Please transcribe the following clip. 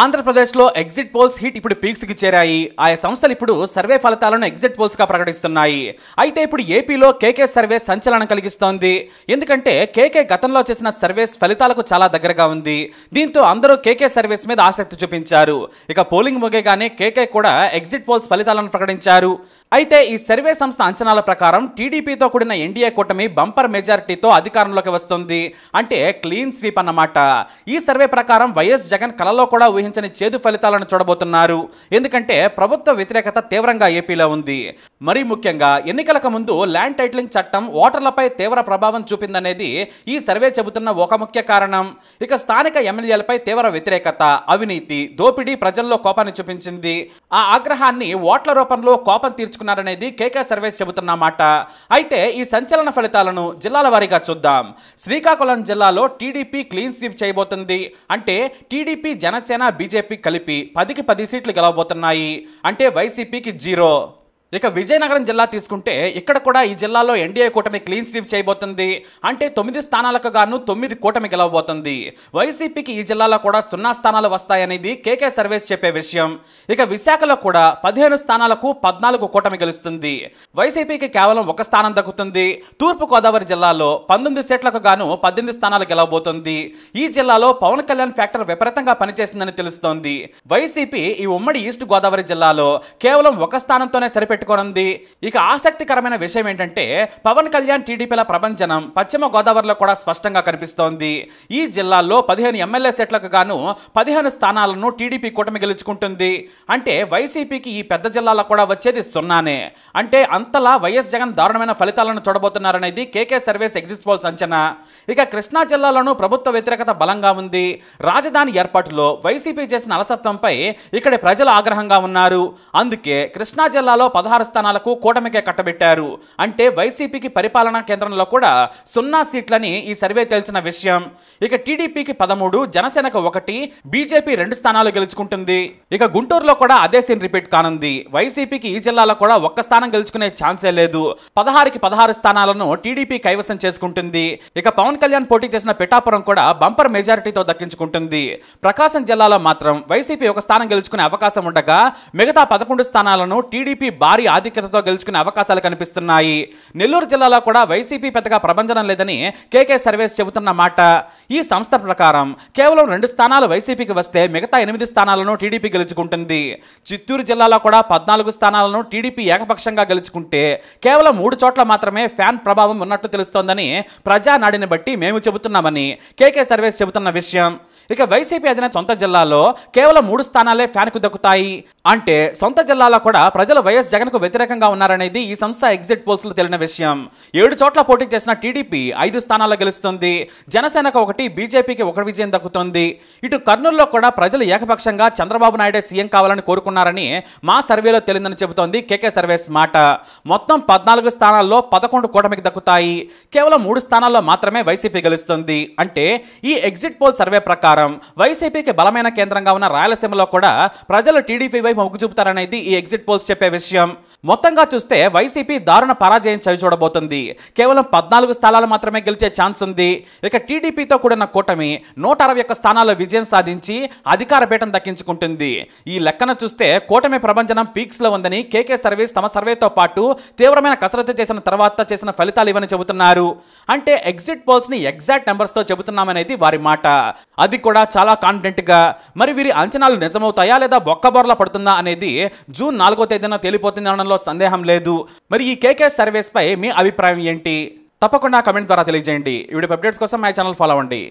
ఆంధ్రప్రదేశ్లో exit polls hit ఇప్పుడు పీక్స్కి చేరాయి ఆయా సంస్థలు ఇప్పుడు సర్వే ఫలితాలను ఎగ్జిట్ పోల్స్గా ప్రకటిస్తున్నాయి అయితే ఇప్పుడు ఏపీలో కేకే సర్వే సంచలనం కలిగిస్తోంది ఎందుకంటే కేకే గతంలో చేసిన సర్వేస్ ఫలితాలకు చాలా దగ్గరగా ఉంది దీంతో అందరూ కేకే సర్వేస్ మీద ఆసక్తి చూపించారు ఇక పోలింగ్ ముగేగానే కేకే కూడా ఎగ్జిట్ పోల్స్ ఫలితాలను ప్రకటించారు అయితే ఈ సర్వే సంస్థ అంచనాల ప్రకారం టీడీపీతో కూడిన ఎన్డీఏ కూటమి బంపర్ మెజారిటీతో అధికారంలోకి వస్తుంది అంటే క్లీన్ స్వీప్ అన్నమాట ఈ సర్వే ప్రకారం వైఎస్ జగన్ కలలో కూడా ఊహించని చేదు ఫలితాలను చూడబోతున్నారు ఎందుకంటే ప్రభుత్వ వ్యతిరేకత తీవ్రంగా ఏపీలో ఉంది మరీ ముఖ్యంగా ఎన్నికలకు ముందు ల్యాండ్ టైటిలింగ్ చట్టం ఓటర్లపై తీవ్ర ప్రభావం చూపిందనేది ఈ సర్వే చెబుతున్న ఒక ముఖ్య కారణం ఇక స్థానిక ఎమ్మెల్యేలపై తీవ్ర వ్యతిరేకత అవినీతి దోపిడీ ప్రజల్లో కోపాన్ని చూపించింది ఆ ఆగ్రహాన్ని ఓట్ల రూపంలో కోపం తీర్చుకున్నారనేది కేకే సర్వేస్ చెబుతున్నమాట అయితే ఈ సంచలన ఫలితాలను జిల్లాల వారీగా చూద్దాం శ్రీకాకుళం జిల్లాలో టీడీపీ క్లీన్ స్వీప్ చేయబోతుంది అంటే టీడీపీ జనసేన బీజేపీ కలిపి పదికి పది సీట్లు గెలవబోతున్నాయి అంటే వైసీపీకి జీరో ఇక విజయనగరం జిల్లా తీసుకుంటే ఇక్కడ కూడా ఈ జిల్లాలో ఎన్డీఏ కూటమి క్లీన్ స్వీప్ చేయబోతుంది అంటే తొమ్మిది స్థానాలకు గాను తొమ్మిది కూటమి గెలవబోతుంది వైసీపీకి ఈ జిల్లాలో కూడా సున్నా స్థానాలు వస్తాయనేది కేకే సర్వేస్ చెప్పే విషయం ఇక విశాఖలో కూడా పదిహేను స్థానాలకు పద్నాలుగు కూటమి గెలుస్తుంది వైసీపీకి కేవలం ఒక స్థానం దక్కుతుంది తూర్పు గోదావరి జిల్లాలో పంతొమ్మిది సీట్లకు గాను పద్దెనిమిది స్థానాలు గెలవబోతుంది ఈ జిల్లాలో పవన్ కళ్యాణ్ ఫ్యాక్టర్ విపరీతంగా పనిచేసిందని తెలుస్తోంది వైసీపీ ఈ ఉమ్మడి ఈస్ట్ గోదావరి జిల్లాలో కేవలం ఒక స్థానంతోనే సరిపెట్టి పెట్టుకోనుంది ఇక ఆసక్తికరమైన విషయం ఏంటంటే పవన్ కళ్యాణ్ టీడీపీల ప్రపంచనం పశ్చిమ గోదావరిలో కూడా స్పష్టంగా కనిపిస్తోంది ఈ జిల్లాలో పదిహేను ఎమ్మెల్యే సీట్లకు గాను పదిహేను స్థానాలను టీడీపీ కూటమి గెలుచుకుంటుంది అంటే వైసీపీకి ఈ పెద్ద జిల్లాలో కూడా వచ్చేది సున్నానే అంటే అంతలా వైఎస్ జగన్ దారుణమైన ఫలితాలను చూడబోతున్నారనేది కేకే సర్వేస్ ఎగ్జిట్ పోల్స్ అంచనా ఇక కృష్ణా జిల్లాలోనూ ప్రభుత్వ వ్యతిరేకత బలంగా ఉంది రాజధాని ఏర్పాటులో వైసీపీ చేసిన అలసత్వంపై ఇక్కడి ప్రజలు ఆగ్రహంగా ఉన్నారు అందుకే కృష్ణా జిల్లాలో పదహారు పదహారు స్థానాలకు కూటమికే కట్టబెట్టారు అంటే వైసీపీకి పరిపాలనా కేంద్రంలో కూడా సున్నా సీట్లని ఈ సర్వే తెలిసిన విషయం ఇక టీడీపీకి పదమూడు జనసేనకు ఒకటి బీజేపీ రెండు స్థానాలు గెలుచుకుంటుంది ఇక గుంటూరులో కూడా అదే సీన్ రిపీట్ కానుంది వైసీపీకి ఈ జిల్లాలో కూడా ఒక్క స్థానం గెలుచుకునే ఛాన్సే లేదు పదహారుకి పదహారు స్థానాలను టీడీపీ కైవసం చేసుకుంటుంది ఇక పవన్ కళ్యాణ్ పోటీ చేసిన పిఠాపురం కూడా బంపర్ మెజారిటీతో దక్కించుకుంటుంది ప్రకాశం జిల్లాలో మాత్రం వైసీపీ ఒక స్థానం గెలుచుకునే అవకాశం ఉండగా మిగతా పదకొండు స్థానాలను టీడీపీ భారీ భారీ ఆధిక్యతతో గెలుచుకునే అవకాశాలు కనిపిస్తున్నాయి నెల్లూరు జిల్లాలో కూడా వైసీపీ పెద్దగా ప్రభంజనం లేదని కేకే సర్వేస్ చెబుతున్న మాట ఈ సంస్థ ప్రకారం కేవలం రెండు స్థానాలు వైసీపీకి వస్తే మిగతా ఎనిమిది స్థానాలను టీడీపీ గెలుచుకుంటుంది చిత్తూరు జిల్లాలో కూడా పద్నాలుగు స్థానాలను టీడీపీ ఏకపక్షంగా గెలుచుకుంటే కేవలం మూడు చోట్ల మాత్రమే ఫ్యాన్ ప్రభావం ఉన్నట్టు తెలుస్తోందని ప్రజానాడిని బట్టి మేము చెబుతున్నామని కేకే సర్వేస్ చెబుతున్న విషయం ఇక వైసీపీ అధిన సొంత జిల్లాలో కేవలం మూడు స్థానాలే ఫ్యాన్కు దక్కుతాయి అంటే సొంత జిల్లాలో కూడా ప్రజలు వైఎస్ జగన్ వైపుకు వ్యతిరేకంగా ఉన్నారనేది ఈ సంస్థ ఎగ్జిట్ లో తెలియని విషయం ఏడు చోట్ల పోటీ చేసిన టీడీపీ ఐదు స్థానాల్లో గెలుస్తుంది జనసేనకు ఒకటి బీజేపీకి ఒక విజయం దక్కుతుంది ఇటు కర్నూలులో కూడా ప్రజలు ఏకపక్షంగా చంద్రబాబు నాయుడే సీఎం కావాలని కోరుకున్నారని మా సర్వేలో తెలిందని చెబుతోంది కేకే సర్వేస్ మాట మొత్తం పద్నాలుగు స్థానాల్లో పదకొండు కూటమికి దక్కుతాయి కేవలం మూడు స్థానాల్లో మాత్రమే వైసీపీ గెలుస్తుంది అంటే ఈ ఎగ్జిట్ పోల్ సర్వే ప్రకారం వైసీపీకి బలమైన కేంద్రంగా ఉన్న రాయలసీమలో కూడా ప్రజలు టీడీపీ వైపు మొగ్గు చూపుతారనేది ఈ ఎగ్జిట్ పోల్స్ చెప్పే విషయం మొత్తంగా చూస్తే వైసీపీ దారుణ పరాజయం చూడబోతుంది కేవలం పద్నాలుగు స్థానాలు మాత్రమే గెలిచే ఛాన్స్ ఉంది ఇక టీడీపీతో కూడిన కూటమి నూట అరవై స్థానాల్లో విజయం సాధించి అధికార పీఠం దక్కించుకుంటుంది ఈ లెక్కన చూస్తే కూటమి ప్రభంజనం లో ఉందని కేకే సర్వీస్ తమ సర్వేతో పాటు తీవ్రమైన కసరత్తు చేసిన తర్వాత చేసిన ఫలితాలు ఇవని చెబుతున్నారు అంటే ఎగ్జిట్ పోల్స్ ని ఎగ్జాక్ట్ తో చెబుతున్నామనేది వారి మాట అది కూడా చాలా గా మరి వీరి అంచనాలు నిజమవుతాయా లేదా బొక్కబొరల పడుతుందా అనేది జూన్ నాలుగో తేదీన తేలిపోతుంది అనడంలో సందేహం లేదు మరి ఈ కేకే పై మీ అభిప్రాయం ఏంటి తప్పకుండా కమెంట్ ద్వారా తెలియజేయండి వీడియో అప్డేట్స్ కోసం మా ఛానల్ ఫాలో అవ్వండి